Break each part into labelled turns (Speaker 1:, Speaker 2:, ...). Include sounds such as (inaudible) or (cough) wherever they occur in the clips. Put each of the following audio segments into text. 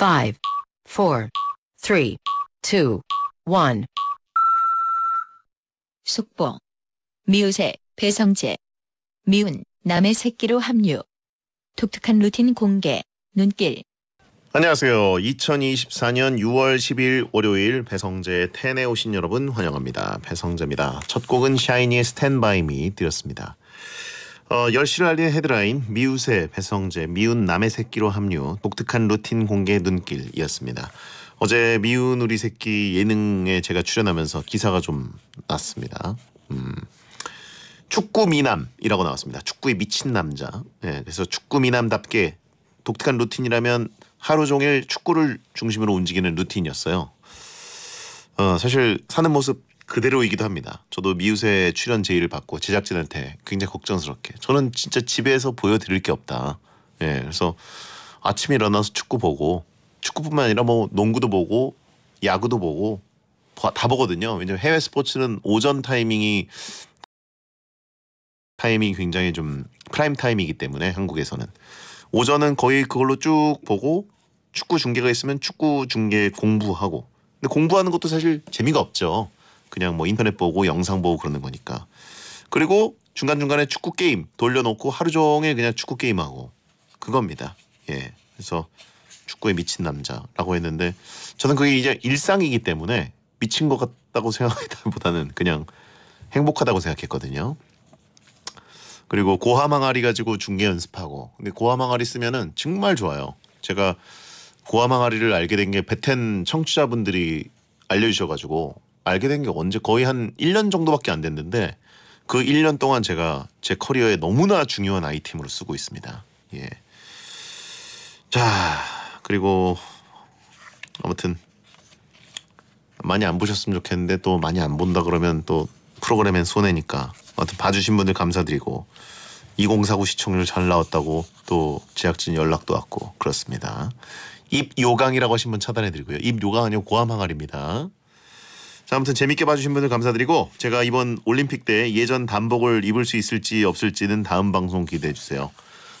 Speaker 1: 5, 보 미우새, 배성재. 미운,
Speaker 2: 남의 새끼로 합류. 독특한 루틴 공개, 눈길. 안녕하세요. 2024년 6월 10일 월요일 배성재의 텐에 오신 여러분 환영합니다. 배성재입니다. 첫 곡은 샤이니의 스탠바이 미 드렸습니다. 어, 열시를 알린 헤드라인 미우새 배성재 미운 남의 새끼로 합류 독특한 루틴 공개 눈길이었습니다. 어제 미운 우리 새끼 예능에 제가 출연하면서 기사가 좀 났습니다. 음. 축구 미남이라고 나왔습니다. 축구에 미친 남자. 예, 그래서 축구 미남답게 독특한 루틴이라면 하루 종일 축구를 중심으로 움직이는 루틴이었어요. 어, 사실 사는 모습 그대로이기도 합니다. 저도 미우새 출연 제의를 받고 제작진한테 굉장히 걱정스럽게 저는 진짜 집에서 보여드릴 게 없다. 예, 그래서 아침에 일어나서 축구 보고 축구뿐만 아니라 뭐 농구도 보고 야구도 보고 다 보거든요. 왜냐면 해외 스포츠는 오전 타이밍이 타이밍이 굉장히 좀 프라임 타임이기 때문에 한국에서는 오전은 거의 그걸로 쭉 보고 축구 중계가 있으면 축구 중계 공부하고 근데 공부하는 것도 사실 재미가 없죠. 그냥 뭐 인터넷 보고 영상 보고 그러는 거니까. 그리고 중간중간에 축구 게임 돌려놓고 하루 종일 그냥 축구 게임하고 그겁니다. 예. 그래서 축구에 미친 남자라고 했는데 저는 그게 이제 일상이기 때문에 미친 것 같다고 (laughs) 생각하기보다는 그냥 행복하다고 생각했거든요. 그리고 고하망아리 가지고 중계 연습하고 근데 고하망아리 쓰면은 정말 좋아요. 제가 고하망아리를 알게 된 게 베텐 청취자분들이 알려주셔가지고 알게 된 게 언제 거의 한 1년 정도밖에 안 됐는데 그 1년 동안 제가 제 커리어에 너무나 중요한 아이템으로 쓰고 있습니다. 예. 자, 그리고 아무튼 많이 안 보셨으면 좋겠는데 또 많이 안 본다 그러면 또 프로그램엔 손해니까 아무튼 봐주신 분들 감사드리고 2049 시청률 잘 나왔다고 또 제작진 연락도 왔고 그렇습니다. 입 요강이라고 하신 분 차단해드리고요. 입 요강 아니고 고함 항아리입니다. 자, 아무튼 재밌게 봐주신 분들 감사드리고 제가 이번 올림픽 때 예전 단복을 입을 수 있을지 없을지는 다음 방송 기대해 주세요.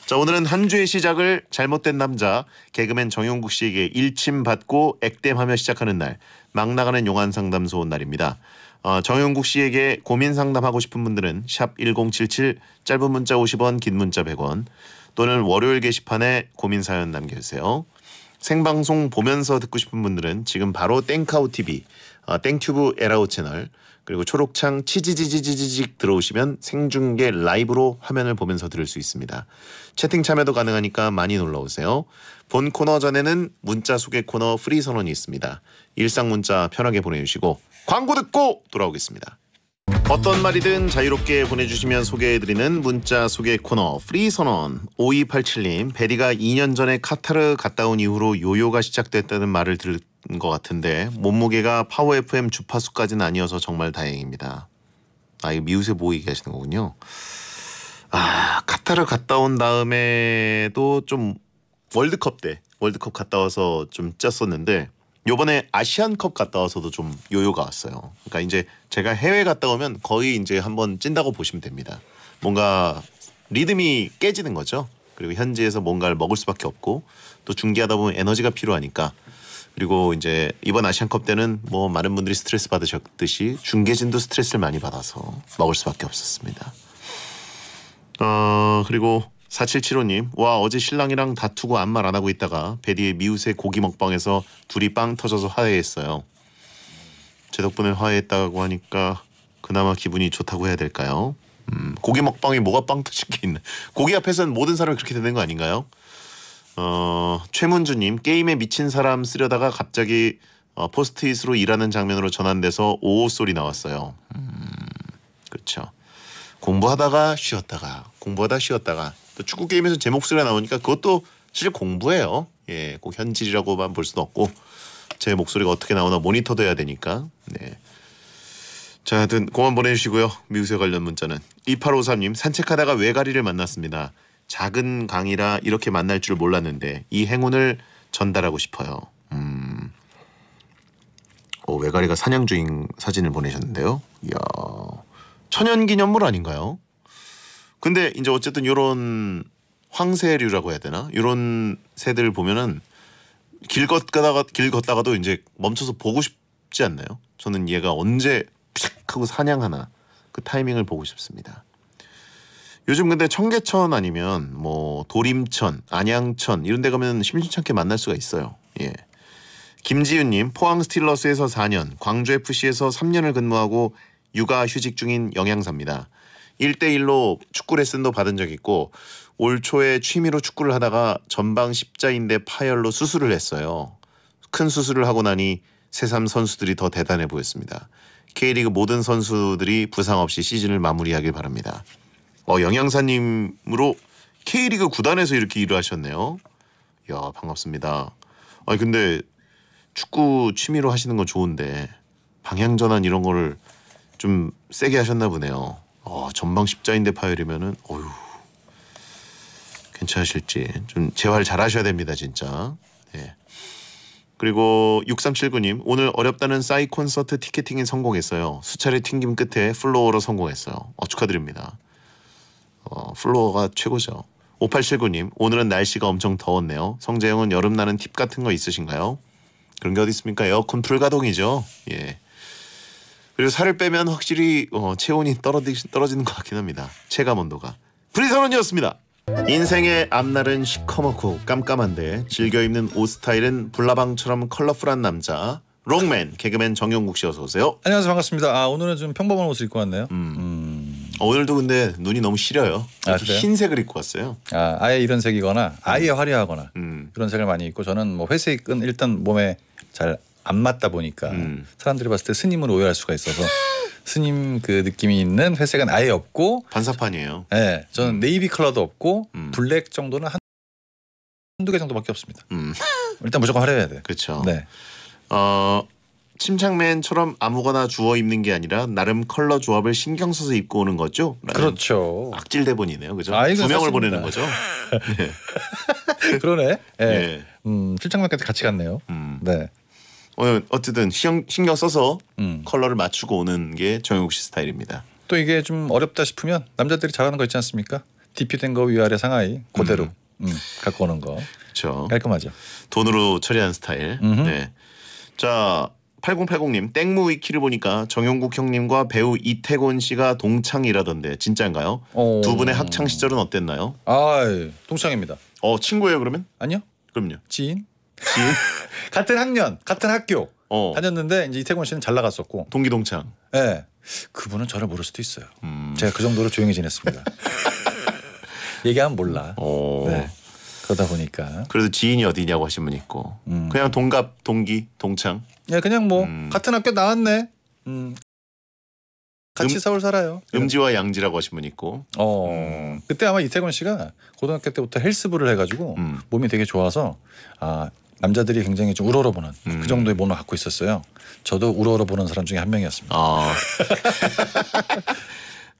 Speaker 2: 자, 오늘은 한 주의 시작을 잘못된 남자 개그맨 정용국 씨에게 일침 받고 액땜하며 시작하는 날, 막 나가는 용안 상담소 온 날입니다. 어, 정용국 씨에게 고민 상담하고 싶은 분들은 샵 1077 짧은 문자 50원, 긴 문자 100원 또는 월요일 게시판에 고민 사연 남겨 주세요. 생방송 보면서 듣고 싶은 분들은 지금 바로 땡카우 TV 어, 땡튜브 에라우 채널 그리고 초록창 치지지지지직 들어오시면 생중계 라이브로 화면을 보면서 들을 수 있습니다. 채팅 참여도 가능하니까 많이 놀러 오세요. 본 코너 전에는 문자 소개 코너 프리 선언이 있습니다. 일상 문자 편하게 보내주시고 광고 듣고 돌아오겠습니다. 어떤 말이든 자유롭게 보내주시면 소개해드리는 문자 소개 코너 프리 선언 5287님 베리가 2년 전에 카타르 갔다 온 이후로 요요가 시작됐다는 말을 들, 을것 같은데 몸무게가 파워 FM 주파수까지는 아니어서 정말 다행입니다. 아 이거 미우새 보이기 하시는 거군요. 아 카타르 갔다 온 다음에도 좀 월드컵 때 월드컵 갔다 와서 좀 쪘었는데 요번에 아시안컵 갔다 와서도 좀 요요가 왔어요. 그러니까 이제 제가 해외 갔다 오면 거의 이제 한번 찐다고 보시면 됩니다. 뭔가 리듬이 깨지는 거죠. 그리고 현지에서 뭔가를 먹을 수밖에 없고 또 중계하다 보면 에너지가 필요하니까 그리고 이제 이번 아시안컵 때는 뭐 많은 분들이 스트레스 받으셨듯이 중계진도 스트레스를 많이 받아서 먹을 수밖에 없었습니다. 어 그리고 4775님 와 어제 신랑이랑 다투고 아말안 하고 있다가 베디의 미우새 고기 먹방에서 둘이 빵 터져서 화해했어요. 제 덕분에 화해했다고 하니까 그나마 기분이 좋다고 해야 될까요? 음, 고기 먹방이 뭐가 빵 터질 게 있나? 고기 앞에서는 모든 사람이 그렇게 되는 거 아닌가요? 어, 최문주님 게임에 미친 사람 쓰려다가 갑자기 어, 포스트잇으로 일하는 장면으로 전환돼서 오오 소리 나왔어요. 음, 그렇죠. 공부하다가 쉬었다가 공부하다 쉬었다가 또 축구 게임에서 제 목소리가 나오니까 그것도 사실 공부예요. 예, 꼭 현질이라고만 볼 수는 없고 제 목소리가 어떻게 나오나 모니터도 해야 되니까. 네. 자, 하여튼 공원 보내주시고요. 미우새 관련 문자는 2853님 산책하다가 외가리를 만났습니다. 작은 강이라 이렇게 만날 줄 몰랐는데 이 행운을 전달하고 싶어요. 음. 오, 어, 외가리가 사냥 중인 사진을 보내셨는데요. 이야. 천연기념물 아닌가요? 근데 이제 어쨌든 요런 황새류라고 해야 되나? 요런 새들 을 보면은 길 걷다가 길 걷다가도 이제 멈춰서 보고 싶지 않나요? 저는 얘가 언제 푸식 하고 사냥하나 그 타이밍을 보고 싶습니다. 요즘 근데 청계천 아니면 뭐 도림천, 안양천 이런 데 가면 심심찮게 만날 수가 있어요. 예. 김지윤님 포항 스틸러스에서 4년, 광주 FC에서 3년을 근무하고 육아 휴직 중인 영양사입니다. 1대1로 축구 레슨도 받은 적 있고 올 초에 취미로 축구를 하다가 전방 십자인대 파열로 수술을 했어요. 큰 수술을 하고 나니 새삼 선수들이 더 대단해 보였습니다. K리그 모든 선수들이 부상 없이 시즌을 마무리하길 바랍니다. 어, 영양사님으로 K리그 구단에서 이렇게 일을 하셨네요. 야 반갑습니다. 아니 근데 축구 취미로 하시는 건 좋은데 방향 전환 이런 거를 좀 세게 하셨나 보네요. 어, 전방 십자인대 파열이면은 어휴 괜찮으실지 좀 재활 잘 하셔야 됩니다 진짜. 예. 그리고 6379님 오늘 어렵다는 사이 콘서트 티켓팅이 성공했어요. 수차례 튕김 끝에 플로어로 성공했어요. 어, 축하드립니다. 어, 플로어가 최고죠. 5879님 오늘은 날씨가 엄청 더웠네요. 성재형은 여름 나는 팁 같은 거 있으신가요? 그런 게 어디 있습니까? 에어컨 불가동이죠. 예. 그리고 살을 빼면 확실히 어, 체온이 떨어지, 떨어지는 것 같긴 합니다. 체감 온도가. 프리선언이었습니다. 인생의 앞날은 시커멓고 깜깜한데 즐겨 입는 옷 스타일은 불나방처럼 컬러풀한 남자 롱맨 개그맨 정용국 씨 어서 오세요. 안녕하세요 반갑습니다. 아
Speaker 1: 오늘은 좀 평범한 옷을 입고 왔네요. 음. 음. 어, 오늘도 근데 눈이 너무 시려요. 아, 흰색을 입고 왔어요. 아, 아예 이런 색이거나 음. 아예 음. 화려하거나 음. 그런 색을 많이 입고 저는 뭐 회색은 일단 몸에 잘 안 맞다 보니까 음. 사람들이 봤을 때 스님을 오해할 수가 있어서 스님 그 느낌이 있는 회색은 아예 없고 반사판이에요. 예. 네, 저는 음. 네이비 컬러도
Speaker 2: 없고 음. 블랙 정도는 한 한두 개 정도밖에 없습니다. 일단 무조건 화려해야 돼. 그렇죠. 네. 어, 침착맨처럼 아무거나 주워 입는 게 아니라 나름 컬러 조합을 신경 써서 입고 오는 거죠. 그렇죠. 악질 대본이네요, 그죠? 아, 두 명을 사실니다 보내는 거죠.
Speaker 1: 네. (laughs) 그러네. 네. 네. 음, 침착맨까지 같이
Speaker 2: 갔네요. 음. 네. 어, 어쨌든 신경 써서 음. 컬러를 맞추고 오는 게 정용욱 씨 스타일입니다.
Speaker 1: 또 이게 좀 어렵다 싶으면 남자들이 잘하는 거 있지 않습니까? 디피된 거
Speaker 2: 위아래 상하이 그대로 음. 음, 갖고 오는 거. 그렇죠. 깔끔하죠. 돈으로 처리한 스타일. 음흠. 네. 자 8080님 땡무 위키를 보니까 정용국 형님과 배우 이태곤 씨가 동창이라던데 진짜인가요? 오. 어. 두 분의 학창 시절은 어땠나요? 아 동창입니다. 어 친구예요 그러면? 아니요. 그럼요. 지인? 지인? (laughs)
Speaker 1: 같은 학년, 같은 학교 어. 다녔는데 이제 이태곤 씨는 잘 나갔었고 동기 동창. 네. 예. 그분은 저를 모를 수도 있어요. 음. 제가 그 정도로 조용히 지냈습니다.
Speaker 2: (laughs) 얘기하면 몰라. 어. 네. 그러다 보니까. 그래도 지인이 어디냐고 하신 분 있고 음. 그냥 동갑, 동기, 동창.
Speaker 1: 예, 그냥 뭐 음. 같은 학교 나왔네.
Speaker 2: 음. 같이 음,
Speaker 1: 서울 살아요.
Speaker 2: 예. 음지와 양지라고 하신 분 있고. 어. 음. 그때 아마 이태권
Speaker 1: 씨가 고등학교 때부터 헬스부를 해가지고 음. 몸이 되게 좋아서 아 남자들이 굉장히 좀 우러러보는 음. 그 정도의 몸을 갖고 있었어요. 저도 우러러보는 사람 중에 한 명이었습니다.
Speaker 2: 아. (laughs)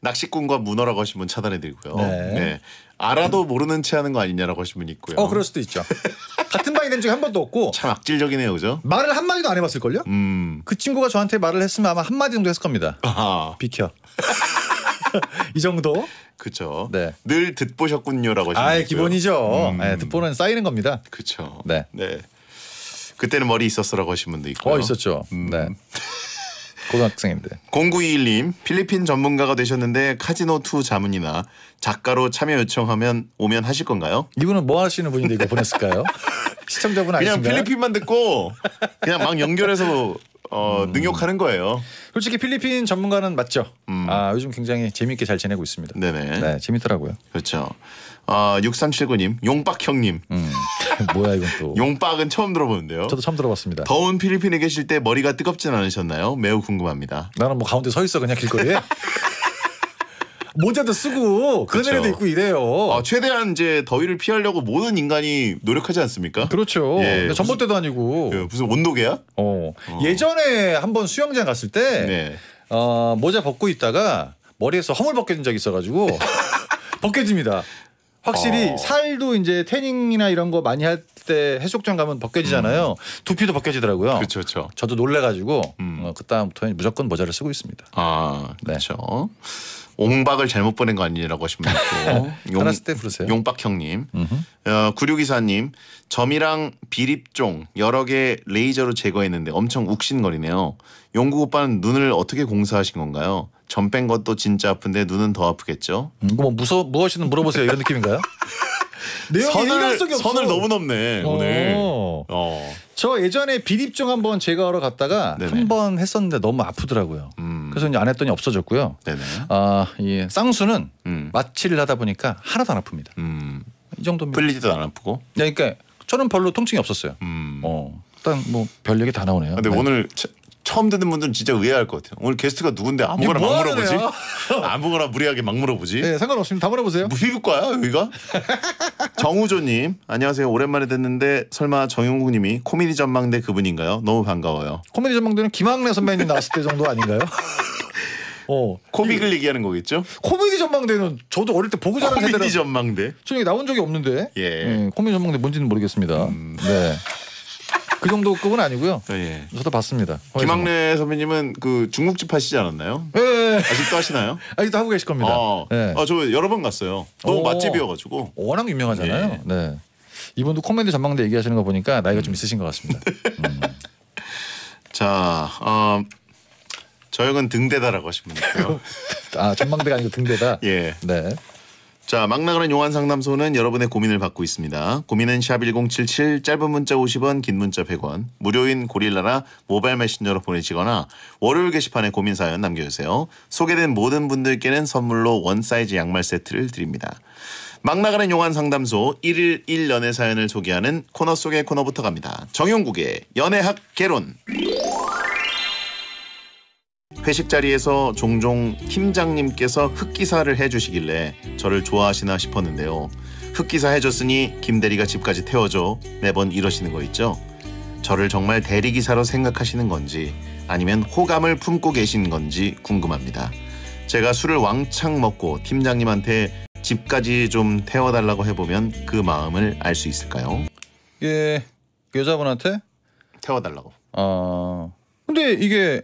Speaker 2: 낚시꾼과 문어라고 하신 분 차단해드리고요. 네. 네. 알아도 모르는 체 하는 거 아니냐라고 하신 분이 있고요. 어, 그럴 수도 있죠. 같은 방이 된 적이 한 번도 없고. 참
Speaker 1: 악질적이네요, 그죠? 말을 한 마디도 안 해봤을걸요? 음. 그 친구가 저한테 말을 했으면 아마 한 마디 정도 했을 겁니다.
Speaker 2: 아하. 비켜. (laughs) 이 정도. 그렇죠. 네. 늘 듣보셨군요라고 하시는 아, 예, 기본이죠. 네,
Speaker 1: 음. 네, 듣보는 쌓이는 겁니다. 그렇죠.
Speaker 2: 네. 네. 그때는 머리 있었어라고 하신 분도 있고. 어, 있었죠. 음. 네. (laughs) 고등학생인데. 0921님 필리핀 전문가가 되셨는데 카지노 투 자문이나 작가로 참여 요청하면 오면 하실 건가요? 이분은 뭐 하시는 분인데 이거 보냈을까요? (laughs) 시청자분 아니신가요? 그냥 필리핀만 듣고 그냥 막 연결해서 어, 음. 능욕하는 거예요. 솔직히 필리핀
Speaker 1: 전문가는 맞죠. 음. 아 요즘 굉장히 재미게잘 지내고 있습니다. 네네. 네 재밌더라고요. 그렇죠.
Speaker 2: 어, 아, 6379님, 용박형님. 음, (laughs) 뭐야 이건 또. 용박은 처음 들어보는데요. 저도 처음 들어봤습니다. 더운 필리핀에 계실 때 머리가 뜨겁진 않으셨나요? 매우 궁금합니다. 나는 뭐 가운데 서 있어 그냥 길거리에. (laughs) 모자도 쓰고 그네도 입고 이래요. 아, 최대한 이제 더위를 피하려고 모든 인간이 노력하지 않습니까? 그렇죠. 예, 전봇대도 예, 아니고. 예, 무슨 온도계야? 어. 어. 예전에 한번 수영장 갔을 때 네. 어,
Speaker 1: 모자 벗고 있다가 머리에서 허물 벗겨진 적이 있어가지고 (laughs) 벗겨집니다. 확실히 어. 살도 이제 태닝이나 이런 거 많이 할 때 해수욕장 가면 벗겨지잖아요. 음. 두피도 벗겨지더라고요. 그렇죠, 그렇죠. 저도 놀래가지고 음. 어, 그다음부터 무조건 모자를 쓰고 있습니다.
Speaker 2: 아, 그렇죠. 네. 옹박을 잘못 보낸 거 아니라고 냐 하시면 있고 (laughs) 용, 때부 용박 형님, 어, 9624님 점이랑 비립종 여러 개 레이저로 제거했는데 엄청 욱신거리네요. 용국 오빠는 눈을 어떻게 공사하신 건가요? 점뺀 것도 진짜 아픈데 눈은 더 아프겠죠. 음, 뭐 무서 무엇이든 물어보세요 이런 느낌인가요? (laughs) 선을 선을 너무 넘네 어. 오늘. 어.
Speaker 1: 저 예전에 비립종 한번 제거하러 갔다가 한번 했었는데 너무 아프더라고요. 음. 그래서 이제 안 했더니 없어졌고요. 아이 쌍수는 음. 마취를 하다 보니까 하나도 안 아픕니다. 음. 이 정도면 풀리지도 안 아프고. 네, 그러니까 저는 별로 통증이 없었어요. 음. 어. 일단 뭐 별 얘기 다 나오네요. 아, 근데 네. 오늘
Speaker 2: 처음 듣는 분들은 진짜 의아할 것 같아요. 오늘 게스트가 누군데 아무거나 막 물어보지? (laughs) 아무거나 무리하게 막 물어보지? 네, 상관없습니다. 다 물어보세요. 뭐 피부과야 여기가? (laughs) 정우조님 안녕하세요. 오랜만에 듣는데 설마 정용국님이 코미디 전망대 그분인가요? 너무 반가워요.
Speaker 1: 코미디 전망대는 김학래 선배님 나왔을 때 정도 아닌가요? (laughs) 어. 코믹을 얘기하는 거겠죠? 코미디 전망대는 저도 어릴 때 보고 자란 세대라. 코미디
Speaker 2: 전망대. 저 나온 적이 없는데.
Speaker 1: 예. 음, 코미디 전망대 뭔지는 모르겠습니다. 음. 네. 그 정도 급은 아니고요. 예. 예. 저도 봤습니다.
Speaker 2: 김학래 선배님은 그 중국집 하시지 않았나요? 예, 예, 예, 아직도 하시나요? (laughs) 아직도 하고 계실 겁니다. 아, 예. 아, 저 여러 번 갔어요. 너무 오. 맛집이어가지고.
Speaker 1: 워낙 유명하잖아요. 네. 이분도 코미디 전망대 얘기하시는 거 보니까 나이가 음. 좀 있으신 것 같습니다. 음.
Speaker 2: (laughs) 자, 어, 저역은 등대다라고 하신 분이고요. (laughs) 아 전망대가 아니고 등대다. 예. 네. 자, 막 나가는 용한 상담소는 여러분의 고민을 받고 있습니다. 고민은 샵 1077, 짧은 문자 50원, 긴 문자 100원, 무료인 고릴라나 모바일 메신저로 보내시거나 월요일 게시판에 고민 사연 남겨주세요. 소개된 모든 분들께는 선물로 원사이즈 양말 세트를 드립니다. 막 나가는 용한 상담소 1일 1연애 사연을 소개하는 코너 속의 코너부터 갑니다. 정용국의 연애학 개론 회식 자리에서 종종 팀장님께서 흑기사를 해주시길래 저를 좋아하시나 싶었는데요. 흑기사 해줬으니 김대리가 집까지 태워줘 매번 이러시는 거 있죠. 저를 정말 대리기사로 생각하시는 건지 아니면 호감을 품고 계신 건지 궁금합니다. 제가 술을 왕창 먹고 팀장님한테 집까지 좀 태워달라고 해보면 그 마음을 알 수 있을까요?
Speaker 1: 예, 여자분한테 태워달라고. 아, 근데 이게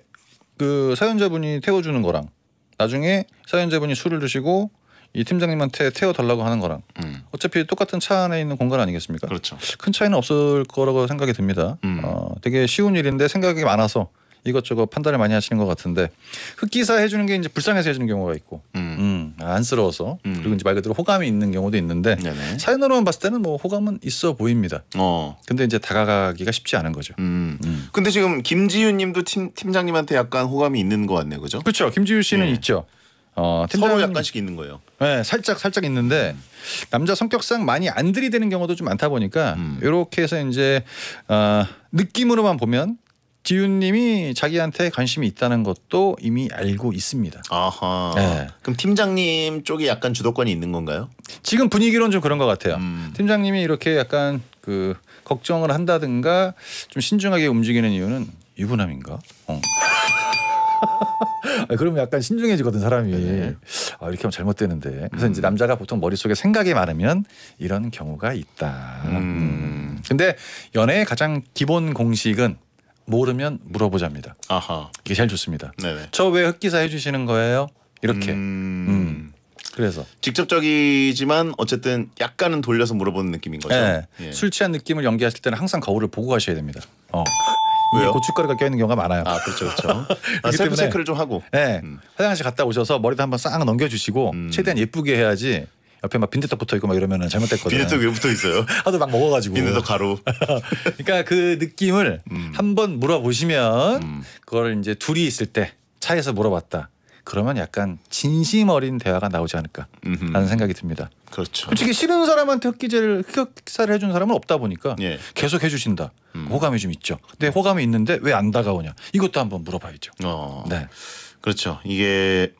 Speaker 1: 그 사연자분이 태워주는 거랑 나중에 사연자분이 술을 드시고 이 팀장님한테 태워달라고 하는 거랑 음. 어차피 똑같은 차 안에 있는 공간 아니겠습니까? 그렇죠. 큰 차이는 없을 거라고 생각이 듭니다. 음. 어, 되게 쉬운 일인데 생각이 많아서 이것저것 판단을 많이 하시는 것 같은데 흑기사 해주는 게 이제 불쌍해서 해주는 경우가 있고 음. 음 안쓰러워서 음. 그리고 이제 말 그대로 호감이 있는 경우도
Speaker 2: 있는데 네네.
Speaker 1: 사연으로만 봤을 때는 뭐 호감은 있어
Speaker 2: 보입니다. 어. 근데 이제 다가가기가 쉽지 않은 거죠. 음. 음. 근데 지금 김지윤님도 팀장님한테 약간 호감이 있는 것 같네요, 그죠? 그렇죠. 김지윤 씨는 네. 있죠. 어, 팀장... 서로 약간씩 있는 거예요. 네, 살짝 살짝 있는데 음.
Speaker 1: 남자 성격상 많이 안 들이대는 경우도 좀 많다 보니까 음. 이렇게 해서 이제 어, 느낌으로만 보면 지윤님이 자기한테 관심이 있다는 것도 이미 알고 있습니다. 아하. 네. 그럼 팀장님 쪽에 약간 주도권이 있는 건가요? 지금 분위기론 좀 그런 것 같아요. 음. 팀장님이 이렇게 약간 그 걱정을 한다든가 좀 신중하게 움직이는 이유는 유부남인가? 어. (laughs) 아, 그러면 약간 신중해지거든 사람이. 네. 아, 이렇게 하면 잘못되는데. 그래서 음. 이제 남자가 보통 머릿속에 생각이 많으면 이런 경우가 있다. 음. 음. 근데 연애의 가장 기본 공식은 모르면 물어보자입니다. 아하. 이게 제일 좋습니다. 저 왜 흑기사 해주시는 거예요? 이렇게. 음. 음. 그래서 직접적이지만 어쨌든 약간은 돌려서 물어보는 느낌인 거죠. 네. 예. 술 취한 느낌을 연기하실 때는 항상 거울을 보고 가셔야 됩니다. 어. 왜요? 고춧가루가 껴있는 경우가 많아요. 아 그렇죠, 그렇죠. (laughs) 아, 셀프 체크를 좀 하고. 네, 음. 화장실 갔다 오셔서 머리도 한번 싹 넘겨주시고 음. 최대한 예쁘게 해야지. 옆에 막 빈대떡 붙어 있고 막 이러면은 잘못됐거든요. 빈대떡 왜 붙어 있어요? (laughs) 하도 막 먹어가지고. 빈대떡 가루. (laughs) 그러니까 그 느낌을 음. 한번 물어보시면 음. 그걸 이제 둘이 있을 때 차에서 물어봤다. 그러면 약간 진심 어린 대화가 나오지 않을까라는 생각이 듭니다. 그렇죠. 솔직히 싫은 사람한테 흑기제를 흑역사를 해준 사람은 없다 보니까 예. 계속 해주신다. 음. 호감이 좀 있죠. 근데 음. 호감이 있는데 왜 안 다가오냐? 이것도 한번 물어봐야죠.
Speaker 2: 어. 네. 그렇죠. 이게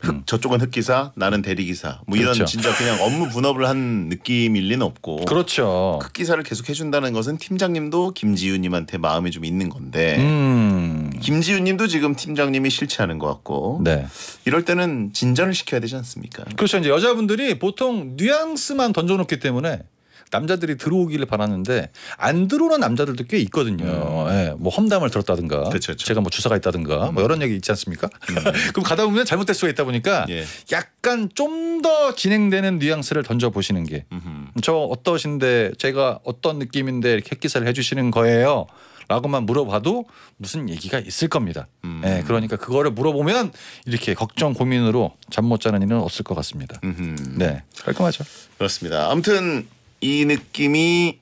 Speaker 2: 흑, 음. 저쪽은 흑기사, 나는 대리기사. 뭐 이런 그렇죠. 진짜 그냥 업무 분업을 한 느낌일 리는 없고. 그렇죠. 흑기사를 계속 해준다는 것은 팀장님도 김지윤님한테 마음이 좀 있는 건데. 음. 김지윤님도 지금 팀장님이 실지하는것 같고. 네. 이럴 때는 진전을 시켜야 되지 않습니까? 그렇죠. 이제 여자분들이 보통
Speaker 1: 뉘앙스만 던져놓기 때문에 남자들이 들어오기를 바랐는데안 들어오는 남자들도 꽤 있거든요. 음. 예. 뭐 험담을 들었다든가 그쵸, 그쵸. 제가 뭐 주사가 있다든가 뭐 음. 뭐 이런 얘기 있지 않습니까? 음. (laughs) 그럼 가다 보면 잘못될 수가 있다 보니까 예. 약간 좀 더 진행되는 뉘앙스를 던져 보시는 게 음흠. 저 어떠신데 제가 어떤 느낌인데 이렇게 기사를 해주시는 거예요. 라고만 물어봐도 무슨 얘기가 있을 겁니다. 음. 네, 그러니까 그거를 물어보면 이렇게 걱정 고민으로 잠 못 자는 일은 없을 것 같습니다. 음흠. 네, 깔끔하죠.
Speaker 2: 그렇습니다. 아무튼 이 느낌이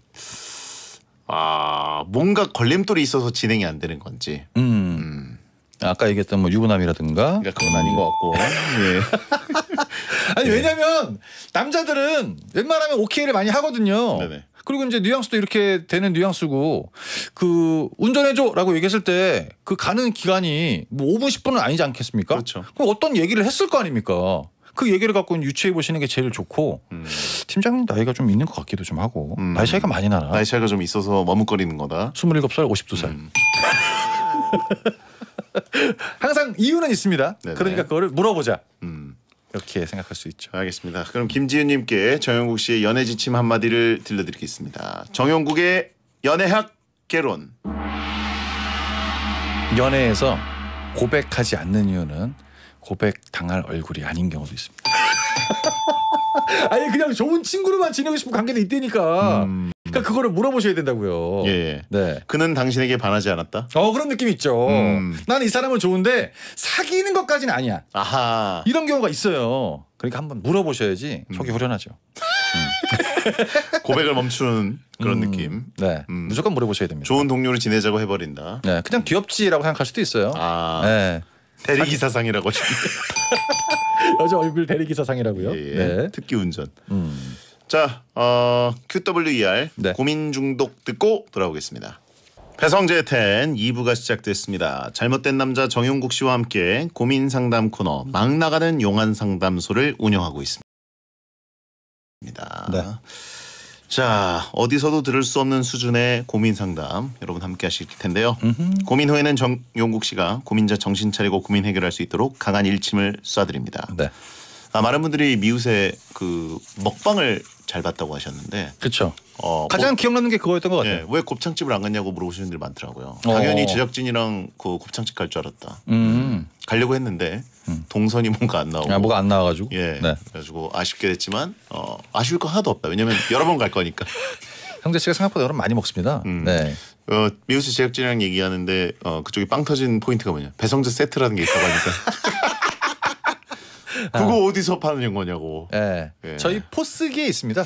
Speaker 2: 아 뭔가 걸림돌이 있어서 진행이 안 되는 건지. 음. 음. 아까 얘기했던 뭐 유부남이라든가 그러니까 그건 아닌 것 같고. 음. (laughs) 예. (laughs)
Speaker 1: 아니 네. 왜냐면 남자들은 웬만하면 오케이를 많이 하거든요. 네네. 그리고 이제 뉘앙스도 이렇게 되는 뉘앙스고 그 운전해줘라고 얘기했을 때 그 가는 기간이 뭐 5분 10분은 아니지 않겠습니까? 그렇죠. 그럼 어떤 얘기를 했을 거 아닙니까? 그 얘기를 갖고 유추해 보시는 게 제일 좋고 음. 팀장님 나이가 좀 있는 것 같기도 좀 하고 음.
Speaker 2: 나이 차이가 많이 나나 나이 차이가 좀 있어서 머뭇거리는 거다. 27살, 52살. 음. (laughs) 항상 이유는 있습니다. 네네. 그러니까 그거를 물어보자. 음. 이렇게 생각할 수 있죠. 알겠습니다. 그럼 김지은님께 정영국 씨의 연애 지침 한마디를 들려드리겠습니다. 정영국의 연애학 개론. 연애에서
Speaker 1: 고백하지 않는 이유는 고백 당할 얼굴이 아닌 경우도 있습니다. (laughs) 아니 그냥 좋은 친구로만 지내고 싶은 관계도 있다니까. 음... 그러니까 그거를 물어보셔야 된다고요. 예. 네. 그는 당신에게 반하지 않았다. 어 그런 느낌 있죠. 나는 음... 이 사람은 좋은데 사귀는 것까지는 아니야. 아하. 이런 경우가 있어요. 그러니까 한번 물어보셔야지 음. 속이 후련하죠. 음.
Speaker 2: (laughs) 고백을 멈추는 그런 음, 느낌. 네. 음. 무조건 물어보셔야 됩니다. 좋은 동료를 지내자고 해버린다. 네. 그냥 귀엽지라고 생각할 수도 있어요. 아. 네. 대리기사상이라고
Speaker 1: (laughs) 여자 얼굴 대리기사상이라고요. 예, 예,
Speaker 2: 네. 특기 운전. 음. 자, 어, QWER 네. 고민 중독 듣고 돌아오겠습니다. 배성재 텐 2부가 시작됐습니다. 잘못된 남자 정용국 씨와 함께 고민 상담 코너 막 나가는 용안 상담소를 운영하고 있습니다. 네. 자 어디서도 들을 수 없는 수준의 고민 상담 여러분 함께 하실 텐데요. 음흠. 고민 후에는 정, 용국 씨가 고민자 정신 차리고 고민 해결할 수 있도록 강한 일침을 쏴드립니다. 네. 아, 많은 분들이 미우새 그 먹방을 잘 봤다고 하셨는데. 그렇죠. 어, 뭐 가장 뭐, 기억나는 게 그거였던 것 같아요. 예, 왜 곱창집을 안 갔냐고 물어보시는 분들 많더라고요. 어. 당연히 제작진이랑 그 곱창집 갈 줄 알았다. 음. 음. 가려고 했는데 음. 동선이 뭔가 안 나오고. 아, 뭐가 안 나와가지고. 예. 네. 그래가지고 아쉽게 됐지만 어, 아쉬울 거 하나도 없다. 왜냐면 여러 번 갈 거니까. (laughs)
Speaker 1: 형제 씨가 생각보다 여러 번 많이 먹습니다. 음. 네.
Speaker 2: 어, 미우스 제작진이랑 얘기하는데 어, 그쪽이 빵 터진 포인트가 뭐냐. 배성재 세트라는 게 있다고 하니까. (laughs) 그거 어. 어디서 파는 거냐고. 예. 예. 저희 포스기에 있습니다.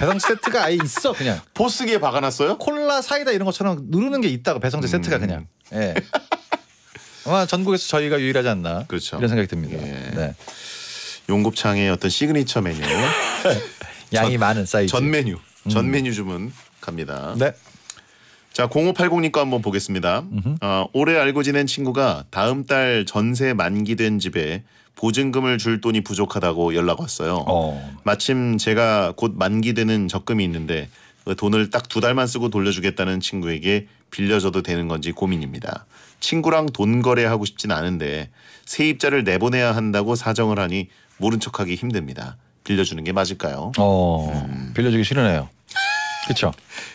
Speaker 1: 배송 세트가 아예 있어 그냥. 포스기에 박아놨어요? 콜라 사이다 이런 것처럼 누르는 게 있다고 배송제 음. 세트가 그냥. 예. 아마 전국에서 저희가 유일하지 않나. 그렇죠. 이런 생각이
Speaker 2: 듭니다. 예. 네. 용곱창의 어떤 시그니처 메뉴. (laughs) 양이 전, 많은 사이즈. 전 메뉴. 음. 전 메뉴 주문 갑니다. 네. 자, 0580님과 한번 보겠습니다. 어, 올해 알고 지낸 친구가 다음 달 전세 만기된 집에 보증금을 줄 돈이 부족하다고 연락 왔어요. 어. 마침 제가 곧 만기되는 적금이 있는데 그 돈을 딱 두 달만 쓰고 돌려주겠다는 친구에게 빌려줘도 되는 건지 고민입니다. 친구랑 돈 거래하고 싶진 않은데 세입자를 내보내야 한다고 사정을 하니 모른 척하기 힘듭니다. 빌려주는 게 맞을까요? 어, 음. 빌려주기 싫으네요. 그렇죠.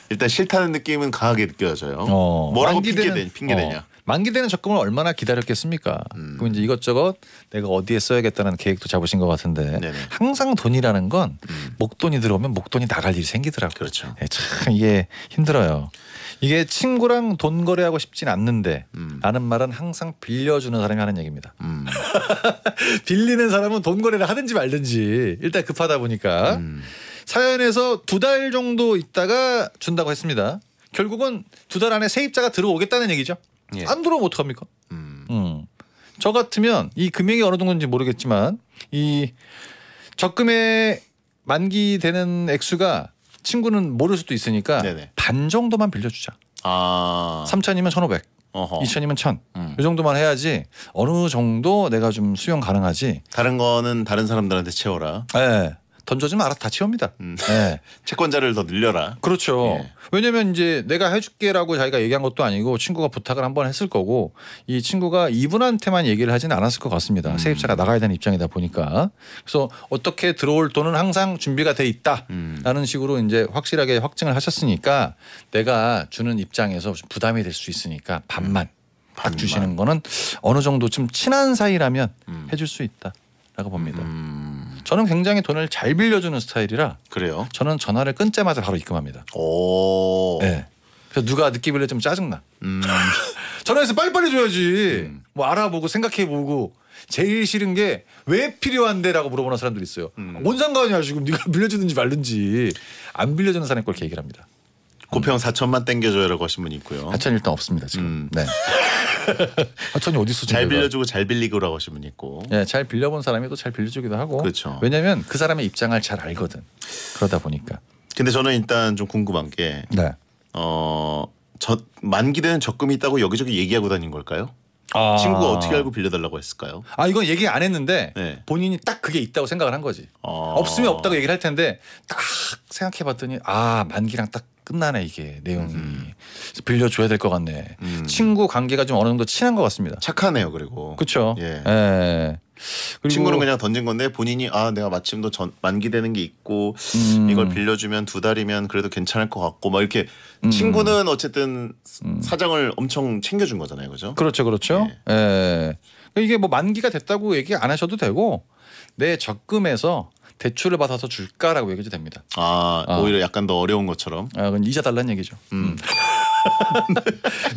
Speaker 2: 일단 싫다는 느낌은 강하게 느껴져요.
Speaker 1: 어, 뭐라고 핑계, 대 핑계 어. 되냐? 만기되는 적금을 얼마나 기다렸겠습니까? 음. 그럼 이제 이것저것 내가 어디에 써야겠다는 계획도 잡으신 것 같은데 네네. 항상 돈이라는 건 음. 목돈이 들어오면 목돈이 나갈 일이 생기더라고요. 그렇죠. 네, 참 이게 힘들어요. 이게 친구랑 돈 거래하고 싶진 않는데 음. 라는 말은 항상 빌려주는 사람이 하는 얘기입니다. 음. (laughs) 빌리는 사람은 돈 거래를 하든지 말든지 일단 급하다 보니까 음. 사연에서 두 달 정도 있다가 준다고 했습니다. 결국은 두 달 안에 세입자가 들어오겠다는 얘기죠. 예. 안 들어오면 어떡합니까? 음. 음. 저 같으면 이 금액이 어느 정도인지 모르겠지만 이 적금에 만기되는 액수가 친구는 모를 수도 있으니까 네네. 반 정도만 빌려주자. 아. 3천이면 1,500. 어허. 2천이면 1,000. 음. 이 정도만 해야지 어느 정도 내가 좀 수용 가능하지. 다른 거는 다른 사람들한테 채워라. 네. 던져주면 알아서 다 채웁니다. 음.
Speaker 2: 네. (laughs) 채권자를 더 늘려라.
Speaker 1: 그렇죠. 예. 왜냐면 이제 내가 해줄게라고 자기가 얘기한 것도 아니고 친구가 부탁을 한번 했을 거고 이 친구가 이분한테만 얘기를 하진 않았을 것 같습니다. 음. 세입자가 나가야 되는 입장이다 보니까 그래서 어떻게 들어올 돈은 항상 준비가 돼 있다라는 음. 식으로 이제 확실하게 확증을 하셨으니까 내가 주는 입장에서 부담이 될 수 있으니까 음. 반만 딱 주시는 거는 어느 정도 좀 친한 사이라면 음. 해줄 수 있다라고 봅니다. 음. 저는 굉장히 돈을 잘 빌려주는 스타일이라 그래요. 저는 전화를 끊자마자 바로 입금합니다. 오. 네. 그래서 누가 늦게 빌려 주면 짜증나. 음. (laughs) 전화해서 빨리빨리 줘야지. 음. 뭐 알아보고 생각해보고 제일 싫은 게 왜 필요한데라고 물어보는 사람들이 있어요. 음. 뭔 상관이야 지금 (laughs) 네가 빌려주는지 말든지
Speaker 2: 안 빌려주는 사람의 꼴계기를 합니다. 고평 4천만 땡겨줘요라고 하신 분이 있고요.
Speaker 1: 하천 일단 없습니다 지금. 음. 네.
Speaker 2: 하천이 (laughs) 어디 서잘 빌려주고 잘 빌리고라고 하신 분이
Speaker 1: 있고. 네, 잘 빌려본 사람이 또 잘 빌려주기도 하고. 그렇죠. 왜냐하면 그 사람의 입장을 잘 알거든.
Speaker 2: 그러다 보니까. 근데 저는 일단 좀 궁금한 게, 네. 어, 저 만기되는 적금이 있다고 여기저기 얘기하고 다닌 걸까요?
Speaker 1: 아. 친구가 어떻게 알고
Speaker 2: 빌려달라고 했을까요? 아 이건 얘기
Speaker 1: 안 했는데 네. 본인이 딱 그게 있다고 생각을 한 거지. 아. 없으면 없다고 얘기를 할 텐데 딱 생각해봤더니 아 만기랑 딱 끝나네 이게 내용이 음. 빌려줘야 될 것
Speaker 2: 같네. 음. 친구 관계가 좀 어느 정도 친한 것 같습니다. 착하네요 그리고. 그렇죠. 예. 예. 그리고 친구는 그냥 던진 건데 본인이 아 내가 마침도 전, 만기되는 게 있고 음. 이걸 빌려주면 두 달이면 그래도 괜찮을 것 같고 막 이렇게 음. 친구는 어쨌든 음. 사정을 엄청 챙겨준 거잖아요, 그죠? 그렇죠, 그렇죠. 예. 예. 그러니까 이게 뭐 만기가 됐다고
Speaker 1: 얘기 안 하셔도 되고 내 적금에서 대출을 받아서 줄까라고 얘기도 해 됩니다.
Speaker 2: 아, 아, 오히려 약간 더 어려운 것처럼. 아, 그건
Speaker 1: 이자 달라는 얘기죠. 음. 음.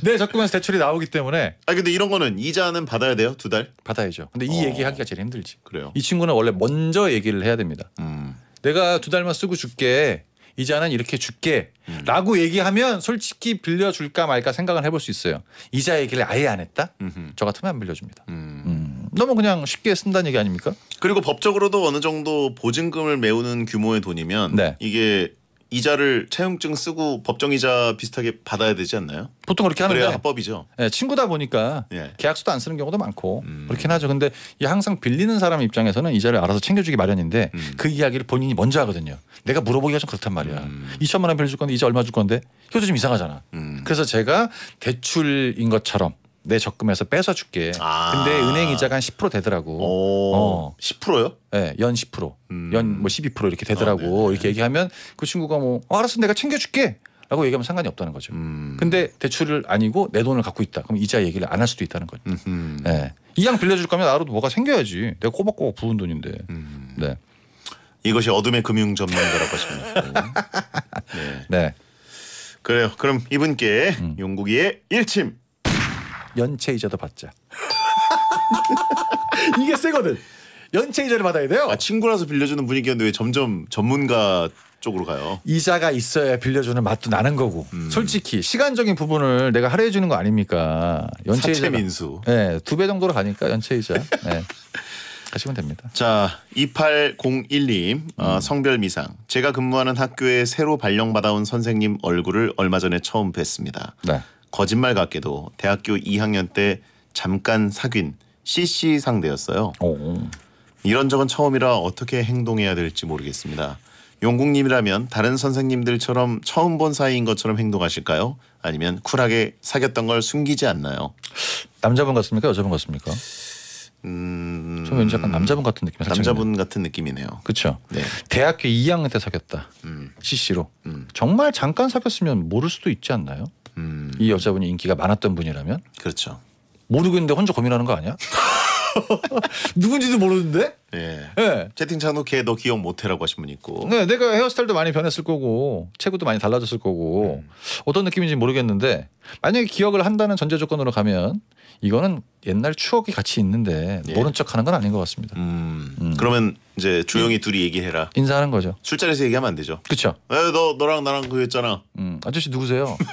Speaker 2: 내 (laughs) 네, 적금에서 대출이 나오기 때문에. 아 근데 이런 거는 이자는 받아야 돼요 두 달? 받아야죠. 근데 이 어.
Speaker 1: 얘기하기가 제일 힘들지. 그래요. 이 친구는 원래 먼저 얘기를 해야 됩니다. 음. 내가 두 달만 쓰고 줄게. 이자는 이렇게 줄게. 음. 라고 얘기하면 솔직히 빌려줄까 말까 생각을 해볼 수 있어요. 이자 얘기를 아예 안 했다? 음흠. 저 같으면 안 빌려줍니다. 음. 음. 너무 그냥 쉽게 쓴다는 얘기 아닙니까?
Speaker 2: 그리고 법적으로도 어느 정도 보증금을 메우는 규모의 돈이면 네. 이게 이자를 채용증 쓰고 법정이자 비슷하게 받아야 되지 않나요?
Speaker 1: 보통 그렇게 하는데 그래야 합법이죠. 예, 친구다 보니까 예. 계약서도 안 쓰는 경우도 많고 음. 그렇긴 하죠. 근데 이 항상 빌리는 사람 입장에서는 이자를 알아서 챙겨주기 마련인데 음. 그 이야기를 본인이 먼저 하거든요. 내가 물어보기가 좀 그렇단 말이야. 음. 2천만 원 빌려줄 건데 이자 얼마 줄 건데 이것도 좀 이상하잖아. 음. 그래서 제가 대출인 것처럼 내 적금에서 뺏어 줄게. 아 근데 은행 이자가 한 10% 되더라고. 어. 10%요? 예, 네, 연 10%, 음. 연뭐 12% 이렇게 되더라고. 아, 네. 이렇게 얘기하면 그 친구가 뭐 어, 알았어 내가 챙겨 줄게. 라고 얘기하면 상관이 없다는 거죠. 음. 근데 대출을 아니고 내 돈을 갖고 있다. 그럼 이자 얘기를 안 할 수도 있다는 거죠. 네. 음. 예. 이양 빌려줄 거면 나라도 뭐가 생겨야지. 내가 꼬박꼬박 부은 돈인데.
Speaker 2: 음. 네. 이것이 어둠의 금융 전문가라고 하십니다. (laughs) 네. 네. 그래요. 그럼 이분께 음. 용국이의 1침 연체 이자도 받자. (laughs) 이게 세거든. 연체 이자를 받아야 돼요. 아, 친구라서 빌려주는 분위기였는데 왜 점점 전문가
Speaker 1: 쪽으로 가요? 이자가 있어야 빌려주는 맛도 나는 거고. 음. 솔직히 시간적인 부분을 내가 할애해
Speaker 2: 주는 거 아닙니까? 연체 이자 민수.
Speaker 1: 네, 두배 정도로 가니까 연체 이자. 네. (laughs) 가시면 됩니다.
Speaker 2: 자, 2801님 어, 음. 어, 성별 미상. 제가 근무하는 학교에 새로 발령받아온 선생님 얼굴을 얼마 전에 처음 뵀습니다. 네. 거짓말 같게도 대학교 2학년 때 잠깐 사귄 CC 상대였어요. 오. 이런 적은 처음이라 어떻게 행동해야 될지 모르겠습니다. 용국님이라면 다른 선생님들처럼 처음 본 사이인 것처럼 행동하실까요? 아니면 쿨하게 사귀었던 걸 숨기지 않나요? 남자분 같습니까? 여자분 같습니까?
Speaker 1: 음... 저 왠지 약간 남자분 같은 느낌이 남자분 같은 느낌이네요. 그렇죠. 네. 대학교 2학년 때 사귀었다. 음. CC로. 음. 정말 잠깐 사귀었으면 모를 수도 있지 않나요? 이 여자분이 인기가 많았던 분이라면 그렇죠. 모르겠는데 혼자 고민하는 거 아니야? (laughs)
Speaker 2: 누군지도 모르는데? 예. 네. 채팅창도 걔너 기억 못해라고 하신 분 있고. 네,
Speaker 1: 내가 헤어스타일도 많이 변했을 거고 체구도 많이 달라졌을 거고 음. 어떤 느낌인지 모르겠는데 만약에 기억을 한다는 전제 조건으로 가면 이거는 옛날 추억이 같이 있는데 예. 모른 척하는 건 아닌
Speaker 2: 것 같습니다. 음. 음. 그러면 이제 조용히 음. 둘이 얘기해라. 인사하는 거죠. 술자리에서 얘기하면 안 되죠.
Speaker 1: 그쵸죠너 너랑 나랑 그랬잖아. 음, 아저씨 누구세요? (laughs)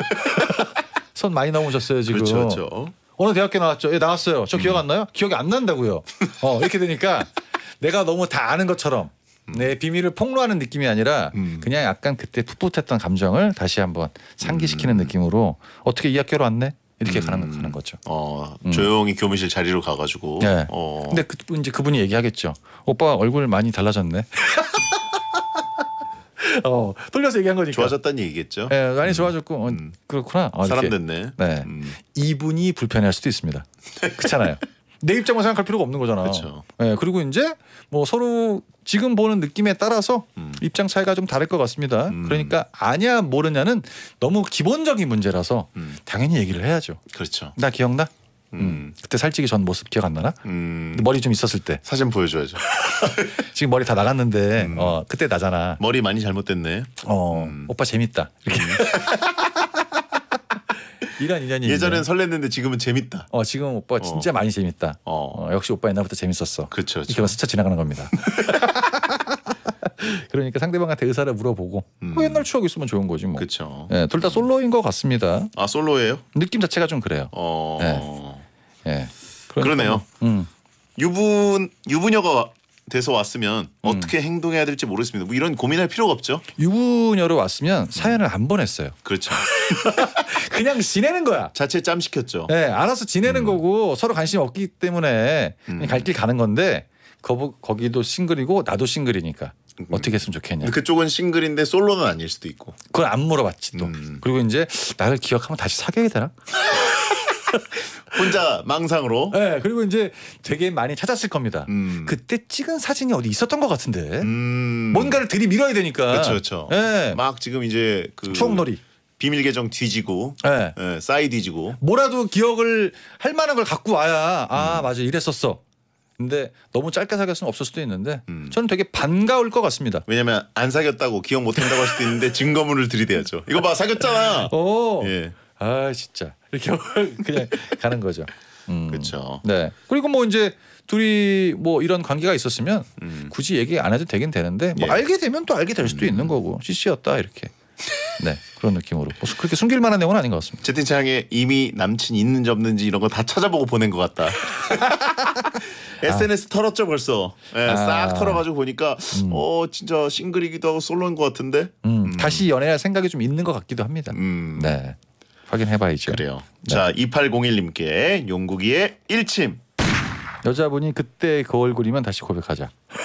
Speaker 1: 선 많이 넘으셨어요 지금. 그렇죠, 그렇 어느 대학교 나왔죠? 예, 나왔어요. 저 음. 기억 안 나요? 기억이 안 난다고요. 어, 이렇게 되니까 (laughs) 내가 너무 다 아는 것처럼 음. 내 비밀을 폭로하는 느낌이 아니라 음. 그냥 약간 그때 풋풋했던 감정을 다시 한번 상기시키는 음. 느낌으로 어떻게 이 학교로 왔네 이렇게 가는, 가는 거죠. 어,
Speaker 2: 조용히 교무실 자리로 가가지고. 네. 어. 근데
Speaker 1: 그, 이제 그분이 얘기하겠죠. 오빠 얼굴 많이 달라졌네. (laughs) 어, 돌려서 얘기한 거니까. 좋아졌다는 얘기겠죠. 예, 많이 음. 좋아졌고 어, 음. 그렇구나. 어, 사람 이렇게. 됐네. 네, 음. 이분이 불편할 수도 있습니다. (laughs) 그렇잖아요. 내 입장만 생각할 필요가 없는 거잖아. 그쵸. 예, 그리고 이제 뭐 서로 지금 보는 느낌에 따라서 음. 입장 차이가 좀 다를 것 같습니다. 음. 그러니까 아냐 모르냐는 너무 기본적인 문제라서 음. 당연히 얘기를 해야죠. 그렇죠. 나 기억나? 음. 음. 그때 살찌기 전 모습 기억 안 나나? 음. 머리 좀 있었을 때.
Speaker 2: 사진 보여줘야죠. (laughs) 지금 머리 다 나갔는데 음. 어, 그때 나잖아. 머리 많이 잘못됐네. 어, 음. 오빠 재밌다. 이렇게. 음. (laughs) 이런 인연이 예전엔
Speaker 1: 설렜는데 지금은 재밌다. 어 지금 오빠 어. 진짜 많이 재밌다. 어. 어. 역시 오빠 옛날부터 재밌었어. 그렇죠. 이렇게 막 스쳐 지나가는 겁니다. (laughs) 그러니까 상대방한테 의사를 물어보고 음. 뭐 옛날 추억 있으면 좋은 거지 뭐. 그렇죠. 예, 둘 다 솔로인 것 같습니다.
Speaker 2: 아 솔로예요?
Speaker 1: 느낌 자체가 좀 그래요.
Speaker 2: 어. 네. 예. 그러니까. 그러네요 음. 유분 유부녀가 돼서 왔으면 음. 어떻게 음. 행동해야 될지 모르겠습니다. 뭐 이런 고민할 필요가 없죠. 유부녀로 왔으면 사연을 안 보냈어요. 그렇죠. (laughs) 그냥 지내는 거야. 자체 짬 시켰죠. 네,
Speaker 1: 알아서 지내는 음. 거고 서로 관심 없기 때문에 음. 갈길 가는 건데 거부, 거기도 싱글이고 나도 싱글이니까 음. 어떻게 했으면 좋겠냐. 그쪽은 싱글인데 솔로는 아닐 수도 있고. 그걸 안 물어봤지 또. 그리고 이제 나를 기억하면 다시 사귀어야 되나? (laughs) (laughs) 혼자 망상으로. 네, 그리고 이제 되게 많이 찾았을 겁니다. 음. 그때 찍은 사진이 어디 있었던 것 같은데. 음. 뭔가를 들이밀어야 되니까. 그렇죠,
Speaker 2: 네. 막 지금 이제 그 추억놀이. 비밀 계정 뒤지고, 네. 네, 싸이 뒤지고.
Speaker 1: 뭐라도 기억을 할 만한 걸 갖고 와야 아 음. 맞아 이랬었어. 근데 너무 짧게 사귀었으면 없을 수도 있는데 음. 저는 되게 반가울 것 같습니다.
Speaker 2: 왜냐면 안 사귀었다고 기억 못한다고 할 수도 있는데 증거물을 들이대야죠.
Speaker 1: 이거 봐 사귀었잖아. (laughs) 어.
Speaker 2: 예. 아 진짜 이렇게 (laughs) 그냥 가는 거죠. 음. 그렇죠. 네.
Speaker 1: 그리고 뭐 이제 둘이 뭐 이런 관계가 있었으면 음. 굳이 얘기 안 해도 되긴 되는데 뭐 예. 알게 되면 또 알게 될 수도 음. 있는 거고
Speaker 2: CC였다 이렇게. 네 그런 느낌으로 뭐 그렇게 숨길 만한 내용은 아닌 것 같습니다. 채팅창에 이미 남친 있는지 없는지 이런 거 다 찾아보고 보낸 것 같다. SNS (laughs) 아. 털었죠 벌써. 네, 아. 싹 털어가지고 보니까 음. 어 진짜 싱글이기도 하고 솔로인 것 같은데. 음. 음. 다시 연애할 생각이 좀 있는 것 같기도 합니다. 음. 네. 확인해봐야죠. 그래요. 네. 자 2801님께 용국이의 일침. 여자분이 그때 그 얼굴이면 다시 고백하자. (laughs)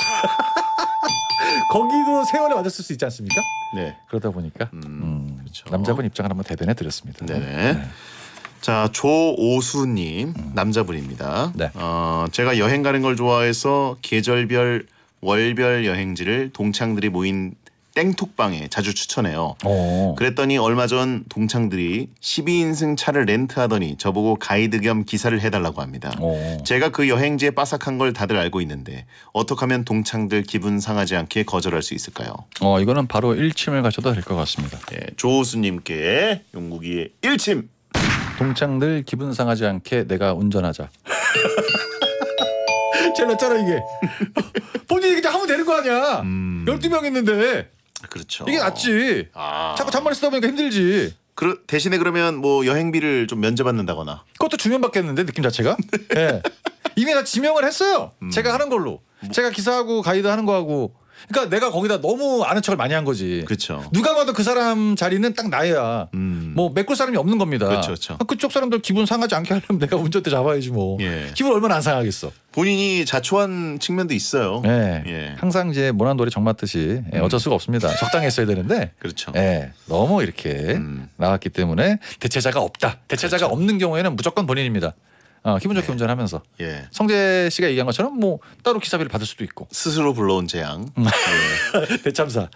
Speaker 1: 거기도 세월에 맞았을 수 있지 않습니까? 네. 그러다 보니까 음, 음, 그렇죠. 남자분 입장을 한번 대변해 드렸습니다.
Speaker 2: 네자 네. 조오수님 음. 남자분입니다. 네. 어, 제가 여행 가는 걸 좋아해서 계절별 월별 여행지를 동창들이 모인 땡톡방에 자주 추천해요. 오. 어. 그랬더니 얼마 전 동창들이 12인승 차를 렌트하더니 저보고 가이드 겸 기사를 해달라고 합니다. 오. 어. 제가 그 여행지에 빠삭한 걸 다들 알고 있는데 어떻게 하면 동창들 기분 상하지 않게 거절할 수 있을까요? 어 이거는 바로 1침을 가셔도 될 것 같습니다. 예, 네, 조우수님께 용국이의 1침!
Speaker 1: 동창들 기분 상하지 않게 내가 운전하자. 제일 낫잖아 이게.
Speaker 2: (laughs) 본인이 그냥 하면 되는 거 아니야. 음. 12명 있는데. 아, 그렇죠. 이게 낫지. 아. 자꾸 잔머리 쓰다 보니까 힘들지. 그 대신에 그러면 뭐 여행비를 좀 면제받는다거나. 그것도 주면 받겠는데 느낌 자체가. (laughs) 예. 네. 이미 다 지명을 했어요. 음. 제가 하는
Speaker 1: 걸로. 뭐. 제가 기사하고 가이드 하는 거하고 그러니까 내가 거기다 너무 아는 척을 많이 한 거지. 그렇죠. 누가 봐도 그 사람 자리는 딱 나야. 음. 뭐 메꿀 사람이 없는 겁니다. 그렇죠. 그쪽 사람들 기분 상하지 않게 하려면 내가 운전대 잡아야지 뭐. 예. 기분 얼마나 안 상하겠어. 본인이 자초한 측면도 있어요. 네. 예. 항상 이제 모난 돌이 정맞듯이 예, 음. 어쩔 수가 없습니다. 적당했어야 되는데. 그렇죠. 예. 너무 이렇게 음. 나왔기 때문에 대체자가 없다. 대체자가 그렇죠. 없는 경우에는 무조건 본인입니다. 어, 기분 좋게 예. 운전하면서 예. 성재 씨가 얘기한 것처럼 뭐 따로 기사비를 받을 수도 있고 스스로 불러온 재앙 음. 예. (laughs) 대참사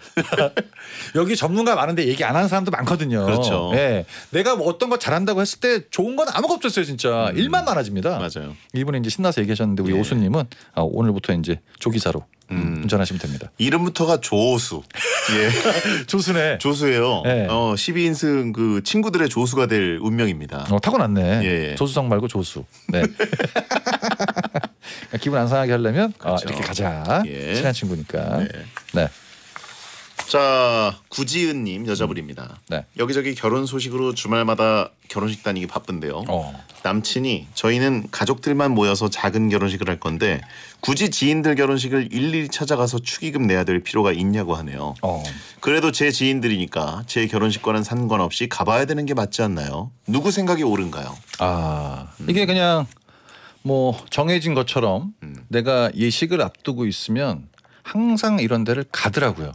Speaker 1: (laughs) 여기 전문가 많은데 얘기 안 하는 사람도 많거든요. 그렇죠. 예. 내가 뭐 어떤 거 잘한다고 했을 때 좋은 건 아무것도 없어요 진짜 음. 일만 많아집니다. 맞아요. 이분이 이제 신나서 얘기하셨는데 우리 예. 오수님은 아, 오늘부터 이제 조기사로 음. 음. 운전하시면 됩니다.
Speaker 2: 이름부터가 조수. 예. (laughs) 조수네. 조수예요. 네. 어, 12인승 그 친구들의 조수가 될 운명입니다.
Speaker 1: 어, 타고났네. 예. 예.
Speaker 2: 조수성 말고 조수. 네. (laughs)
Speaker 1: 기분 안 상하게 하려면 아, 그렇죠. 어, 이렇게 가자. 예. 친한 친구니까. 네. 네.
Speaker 2: 자 구지은님 여자분입니다. 음. 네. 여기저기 결혼 소식으로 주말마다 결혼식 다니기 바쁜데요. 어. 남친이 저희는 가족들만 모여서 작은 결혼식을 할 건데 굳이 지인들 결혼식을 일일이 찾아가서 축의금 내야 될 필요가 있냐고 하네요. 어. 그래도 제 지인들이니까 제 결혼식과는 상관없이 가봐야 되는 게 맞지 않나요? 누구 생각이 옳은가요?
Speaker 1: 아 음. 이게 그냥 뭐 정해진 것처럼 음. 내가 예식을 앞두고 있으면 항상 이런 데를 가더라고요.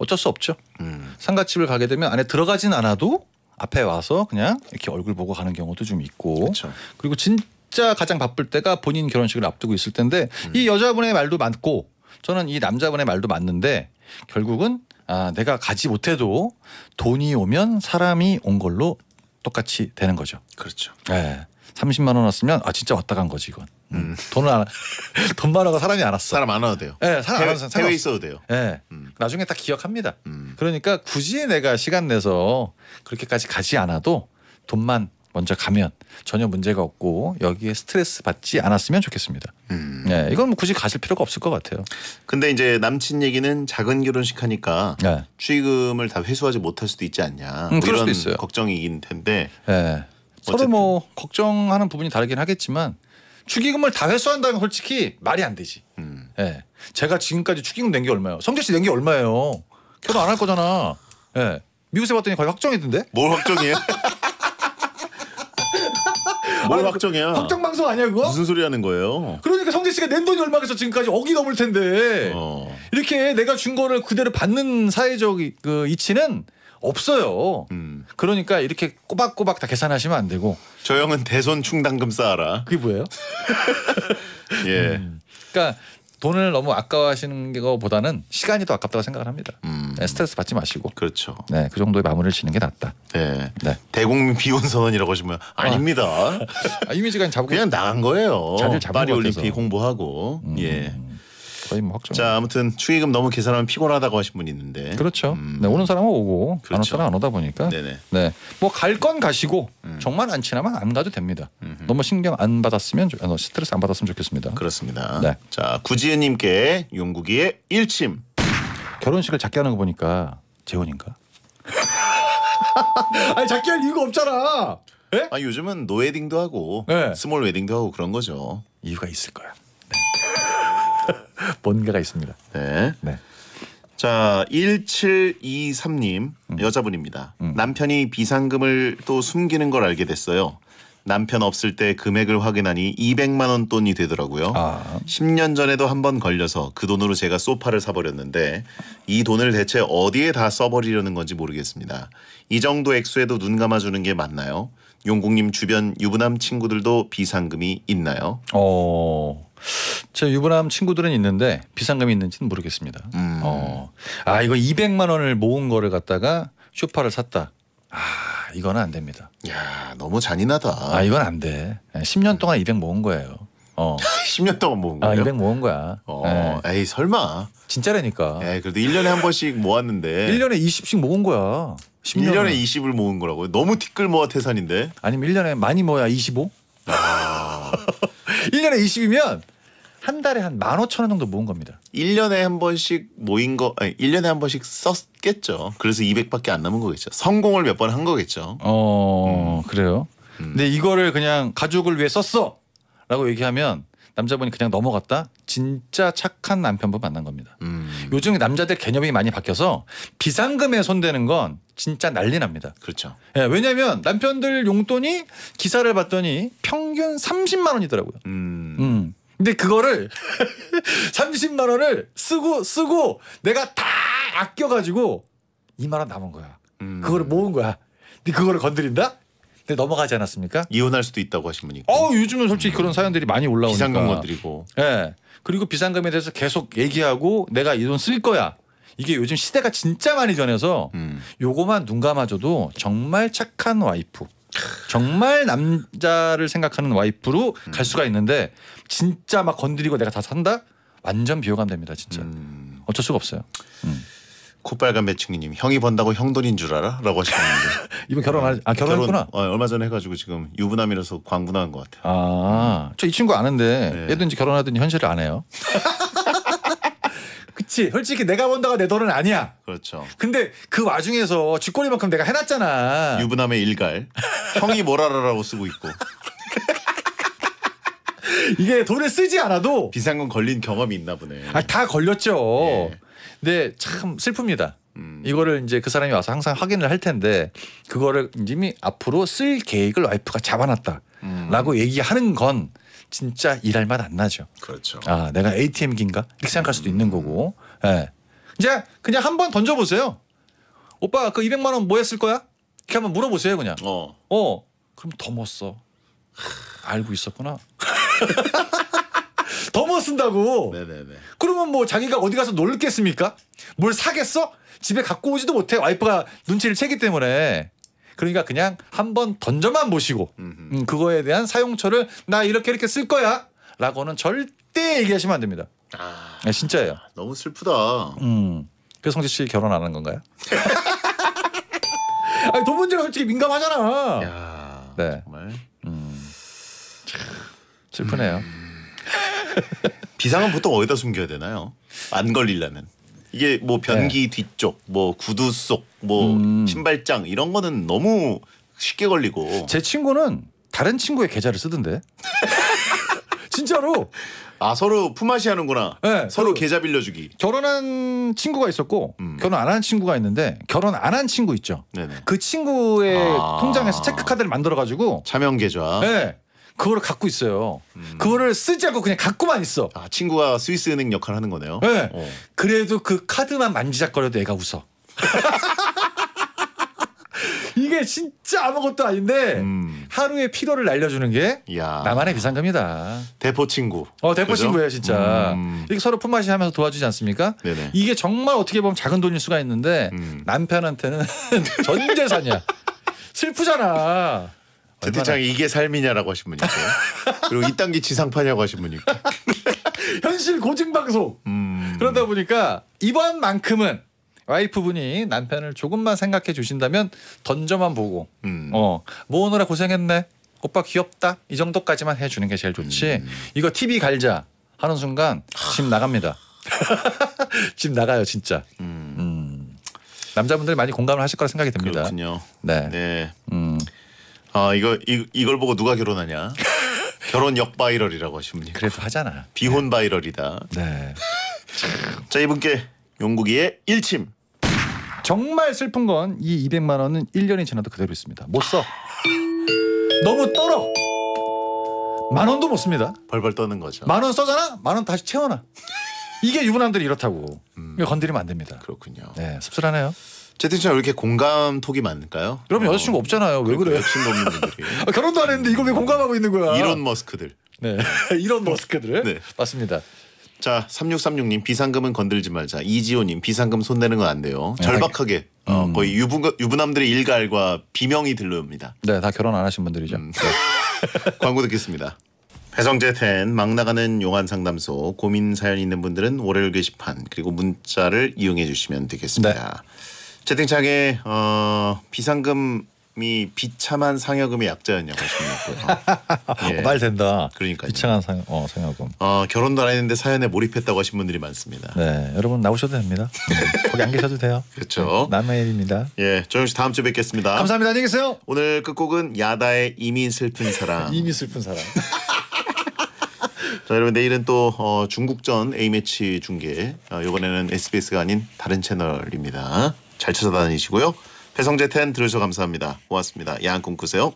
Speaker 1: 어쩔 수 없죠. 음. 상가집을 가게 되면 안에 들어가진 않아도 앞에 와서 그냥 이렇게 얼굴 보고 가는 경우도 좀 있고 그쵸. 그렇죠. 그리고 진짜 가장 바쁠 때가 본인 결혼식을 앞두고 있을 텐데 음. 이 여자분의 말도 맞고 저는 이 남자분의 말도 맞는데 결국은 아, 내가 가지 못해도 돈이 오면 사람이 온 걸로 똑같이 되는 거죠. 그렇죠. 예. 네. 30만 원 왔으면 아 진짜 왔다 간 거지 이건. 음. 돈은 안, (laughs) 돈 많아가 사람이 안 왔어. 사람 안 와도 돼요. 예, 네, 사람 해안 와서 해외 있어도 돼요. 예, 네. 음. 나중에 딱 기억합니다. 음. 그러니까 굳이 내가 시간 내서 그렇게까지 가지 않아도 돈만 먼저 가면 전혀 문제가 없고 여기에 스트레스 받지 않았으면 좋겠습니다. 음. 네, 이건 뭐 굳이
Speaker 2: 가실 필요가 없을 것 같아요. 근데 이제 남친 얘기는 작은 결혼식 하니까 네. 예. 추의금을 다 회수하지 못할 수도 있지 않냐 음, 뭐 이런 걱정이긴 텐데 네. 서로
Speaker 1: 뭐 걱정하는 부분이 다르긴 하겠지만 축의금을 다 회수한다면 솔직히 말이 안 되지. 음. 예. 제가 지금까지 축의금 낸 게 얼마예요? 성재 씨 낸 게 얼마예요? 결혼 안할 거잖아.
Speaker 2: 예. 미국에 봤더니 거의 확정이던데? 뭘 확정이에요? 뭘 아니, 확정이야? 확정 방송 아니야 그거? 무슨 소리 하는 거예요? 그러니까 성재 씨가 낸 돈이 얼마겠어
Speaker 1: 지금까지 억이 넘을 텐데 어. 이렇게 내가 준 거를 그대로 받는 사회적 그 이치는 없어요. 음. 그러니까 이렇게 꼬박꼬박 다 계산하시면 안 되고. 저
Speaker 2: 형은 대선
Speaker 1: 충당금 쌓아라. 그게 뭐예요? (laughs) 예. 음. 그러니까 돈을 너무 아까워하시는 것보다는 시간이 더 아깝다고 생각을 합니다. 음. 네, 스트레스 받지 마시고. 그렇죠. 네, 그 정도의 마무리를 지는게 낫다. 네. 네.
Speaker 2: 대국민 비혼 선언이라고 하시면 아. 아닙니다. (laughs) 아, 이미지가 잡고 그냥 나간 거예요. 자리를 잡은 파리 올림픽 공부하고. 음. 예. 거의 뭐 확정. 자 아무튼 추위금 너무 계산하면 피곤하다고 하신 분이 있는데. 그렇죠. 음. 네,
Speaker 1: 오는 사람은 오고 그렇죠. 안 오는 그렇죠. 사람안 오다 보니까.
Speaker 2: 네네. 네. 뭐갈 건 가시고 음. 정말 안 친하면
Speaker 1: 안 가도 됩니다. 음흠. 너무 신경 안 받았으면 어, 스트레스 안 받았으면 좋겠습니다. 그렇습니다. 네. 자
Speaker 2: 구지은님께 용국이의 일침. 결혼식을 작게 하는 거 보니까 재혼인가? (laughs) 아니 작게 할 이유가 없잖아. 예? 아 요즘은 노웨딩도 하고 네. 스몰 웨딩도 하고 그런 거죠. 이유가 있을 거야. (laughs) 뭔가가 있습니다. 네. 네. 자, 1723님 음. 여자분입니다. 음. 남편이 비상금을 또 숨기는 걸 알게 됐어요. 남편 없을 때 금액을 확인하니 200만 원 돈이 되더라고요. 아. 10년 전에도 한 번 걸려서 그 돈으로 제가 소파를 사버렸는데 이 돈을 대체 어디에 다 써버리려는 건지 모르겠습니다. 이 정도 액수에도 눈 감아주는 게 맞나요? 용궁님 주변 유부남 친구들도 비상금이 있나요? 어. 제 유부남
Speaker 1: 친구들은 있는데 비상금이 있는지는 모르겠습니다. 음. 어. 아 이거 200만 원을 모은 거를 갖다가 쇼파를 샀다. 아 이건 안 됩니다. 야 너무 잔인하다. 아 이건 안 돼. 10년 예, 동안 200 모은 거예요. 어. 10년 (laughs) 동안 모은 아, 거예요? 아, 200 모은 거야.
Speaker 2: 어. 에 예. 에이 설마. 진짜라니까. 에이, 예, 그래도 1년에 한 번씩 모았는데. 1년에 20씩 모은 거야. 10년. 1년에 20을 모은 거라고요? 너무 티끌 모아 태산인데. 아니면 1년에 많이 모아야 25? 아. 1년에 (laughs) 20이면 한 달에 한 만 오천 원 정도 모은 겁니다. 1년에 한 번씩 모인 거 아니 1년에 한 번씩 썼겠죠. 그래서 200밖에 안 남은 거겠죠. 성공을 몇 번 한 거겠죠.
Speaker 1: 어, 음. 그래요. 음. 근데 이거를 그냥 가족을 위해 썼어. 라고 얘기하면 남자분이 그냥 넘어갔다. 진짜 착한 남편분 만난 겁니다. 음. 요즘 남자들 개념이 많이 바뀌어서 비상금에 손대는 건 진짜 난리 납니다. 그렇죠. 예, 왜냐하면 남편들 용돈이 기사를 봤더니 평균 30만 원이더라고요.
Speaker 2: 음. 음.
Speaker 1: 근데 그거를 30만 (laughs) 원을 쓰고 쓰고 내가 다 아껴가지고 2만 원 남은 거야. 음. 그거를 모은 거야. 근데 그거를 건드린다? 근데 넘어가지 않았습니까?
Speaker 2: 이혼할 수도 있다고 하신
Speaker 1: 분이. 어 요즘은 솔직히 음. 그런 사연들이 많이 올라오니까. 비상금 건드리고. 예. 네. 그리고 비상금에 대해서 계속 얘기하고 내가 이 돈 쓸 거야. 이게 요즘 시대가 진짜 많이 변해서 음. 요거만 눈 감아줘도 정말 착한 와이프. 정말 남자를 생각하는 와이프로 음. 갈 수가 있는데 진짜 막 건드리고 내가 다 산다?
Speaker 2: 완전 비호감됩니다 진짜. 음. 어쩔 수가 없어요. 코빨간 음. 매칭이님 형이 번다고 형 돈인 줄 알아?라고 하시는데이번 (laughs) 결혼 안, 아 결혼했구나. 결혼, 어, 얼마 전에 해가지고 지금 유부남이라서 광분한 것 같아요.
Speaker 1: 아저 음. 이 친구 아는데 네. 얘도 이제 결혼하더니 현실을
Speaker 2: 안 해요. (laughs)
Speaker 1: 그치. 솔직히 내가 번다가 내 돈은 아니야. 그렇죠. 근데 그 와중에서 쥐꼬리만큼 내가 해놨잖아. 유부남의 일갈.
Speaker 2: 형이 뭘 알아라고 쓰고 있고. (laughs) 이게 돈을 쓰지 않아도 비상금 걸린
Speaker 1: 경험이 있나 보네. 아, 다 걸렸죠. 네. 근데 참 슬픕니다. 음. 이거를 이제 그 사람이 와서 항상 확인을 할 텐데 그거를 이미 앞으로 쓸 계획을 와이프가 잡아놨다라고 음. 얘기하는 건 진짜 일할 맛 안 나죠.
Speaker 2: 그렇죠. 아 내가
Speaker 1: ATM 긴가 이렇게 생각할 수도 있는 거고. 예. 네. 이제 그냥 한번 던져 보세요. 오빠 그 200만 원 뭐 했을 거야? 이렇게 한번 물어보세요 그냥. 어. 어. 그럼 더못 뭐 써. 알고 있었구나. (laughs) 더못 뭐 쓴다고. 네네네. 그러면 뭐 자기가 어디 가서 놀겠습니까? 뭘 사겠어? 집에 갖고 오지도 못해. 와이프가 눈치를 채기 때문에. 그러니까 그냥 한번 던져만 보시고 음, 그거에 대한 사용처를 나 이렇게 이렇게 쓸 거야 라고는 절대 얘기하시면 안 됩니다. 아, 네, 진짜예요. 너무 슬프다. 음. 그성지씨 결혼 안 한 건가요? (laughs) 아니, 돈 문제가 솔직히 민감하잖아. 야, 네. 정말. 음.
Speaker 2: 슬프네요. 음. 비상은 보통 어디다 숨겨야 되나요? 안 걸리려면. 이게 뭐 네. 변기 네. 뒤쪽, 뭐 구두 속, 뭐 음. 신발장 이런 거는 너무 쉽게 걸리고. 제 친구는 다른 친구의 계좌를 쓰던데. (laughs) 진짜로. 아 서로 품앗이 하는구나. 네, 서로 그 계좌 빌려주기.
Speaker 1: 결혼한 친구가 있었고 음. 결혼 안 한 친구가 있는데 결혼 안 한 친구 있죠. 네네. 그 친구의 아 통장에서 체크카드를 만들어 가지고 차명 계좌. 네. 그거를 갖고 있어요. 음. 그거를 쓰지 않고 그냥 갖고만 있어. 아 친구가 스위스
Speaker 2: 은행 역할을 하는 거네요. 네.
Speaker 1: 어. 그래도 그 카드만 만지작거려도 애가 웃어. (laughs)
Speaker 2: 이게 진짜 아무것도 아닌데 음. 하루의 피로를
Speaker 1: 날려주는 게 야. 나만의 비상금이다. 대포 친구. 어 대포 그죠? 친구예요 진짜. 음. 이렇게 서로 품맛이 하면서 도와주지 않습니까? 네네. 이게 정말 어떻게 보면 작은 돈일 수가 있는데 음.
Speaker 2: 남편한테는 (laughs) 전 재산이야. (laughs) 슬프잖아. 채팅창에 이게 삶이냐라고 하신 분이 있고 (laughs) 그리고 이딴게 지상파냐고 하신 분이 있고
Speaker 1: (laughs) 현실 고증 방송 음. 그러다 보니까 이번만큼은 와이프분이 남편을 조금만 생각해 주신다면 던져만 보고 음. 어 모으느라 뭐 고생했네 오빠 귀엽다 이 정도까지만 해주는 게 제일 좋지 음. 이거 TV 갈자 하는 순간 집 나갑니다 (laughs) 집 나가요 진짜 음. 음. 남자분들
Speaker 2: 많이 공감을 하실 거라 생각이 듭니다 그렇군요 네, 네. 음. 아 이거 이, 이걸 보고 누가 결혼하냐? (laughs) 결혼 역바이럴이라고 하십니다. 그래도 하잖아. 비혼 바이럴이다. 네. 자 이분께 용국이의 일침. 정말
Speaker 1: 슬픈 건 이 200만 원은 1년이 지나도 그대로 있습니다. 못 써. 너무 떨어. 만 원도 못 씁니다.
Speaker 2: 벌벌 떠는 거죠. 만 원 써잖아.
Speaker 1: 만 원 다시 채워놔. 이게 유부남들이 이렇다고. 음. 이거 건드리면 안 됩니다. 그렇군요. 네, 씁쓸하네요. 채팅창 왜 이렇게 공감톡이 많을까요? 그럼 여자친구 어. 없잖아요. 왜 그러니까 그래요? 여친 없는 분들이 아, 결혼도 안 했는데 이걸
Speaker 2: 왜 공감하고 있는 거야? 이런 머스크들. 네. (laughs) (laughs) 이런 머스크들. 네. 맞습니다. 자, 3636님 비상금은 건들지 말자. 이지호님 비상금 손대는 건 안 돼요. 네, 절박하게 음. 어, 음. 거의 유분 유부남들의 일갈과 비명이 들려옵니다. 네, 다 결혼 안 하신 분들이죠. 음. 네. (laughs) 광고 듣겠습니다. 배성재 텐, 막 나가는 용한 상담소, 고민 사연 있는 분들은 월요일 게시판 그리고 문자를 이용해 주시면 되겠습니다. 네. 채팅창에 어, 비상금이 비참한 상여금의 약자였냐고 하시는 예. (laughs) 말 된다. 그러니까 비참한 상, 어, 상여금. 어, 결혼도 안 했는데 사연에 몰입했다고 하신 분들이 많습니다.
Speaker 1: 네, 여러분 나오셔도 됩니다. 네,
Speaker 2: 거기 안 계셔도 돼요. (laughs) 그렇죠. 네, 남의 일입니다. 예, 조영 씨 다음 주에 뵙겠습니다. 감사합니다. 안녕히 계세요. 오늘 끝곡은 야다의 이미 슬픈 사랑. (laughs) 이미 슬픈 사랑. 자 여러분 내일은 또 어, 중국전 A매치 중계 어, 이번에는 SBS가 아닌 다른 채널입니다. 잘 찾아다니시고요. 배성재 텐들으셔서 감사합니다. 고맙습니다. 야한 꿈 꾸세요.